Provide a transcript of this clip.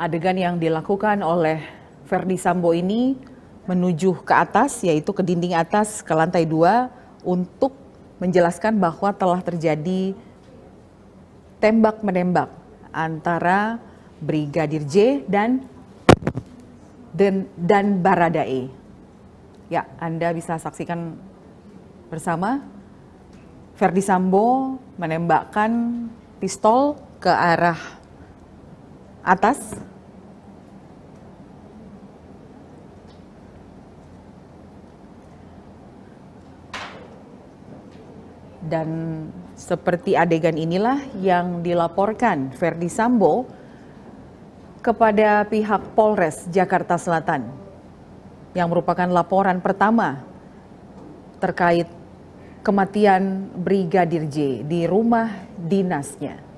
adegan yang dilakukan oleh Verdi Sambo ini menuju ke atas, yaitu ke dinding atas ke lantai dua untuk menjelaskan bahwa telah terjadi tembak menembak antara Brigadir J dan dan, dan Baradae. Ya, Anda bisa saksikan bersama Verdi Sambo menembakkan pistol ke arah atas Dan seperti adegan inilah yang dilaporkan Verdi Sambo kepada pihak Polres Jakarta Selatan yang merupakan laporan pertama terkait kematian Brigadir J di rumah dinasnya.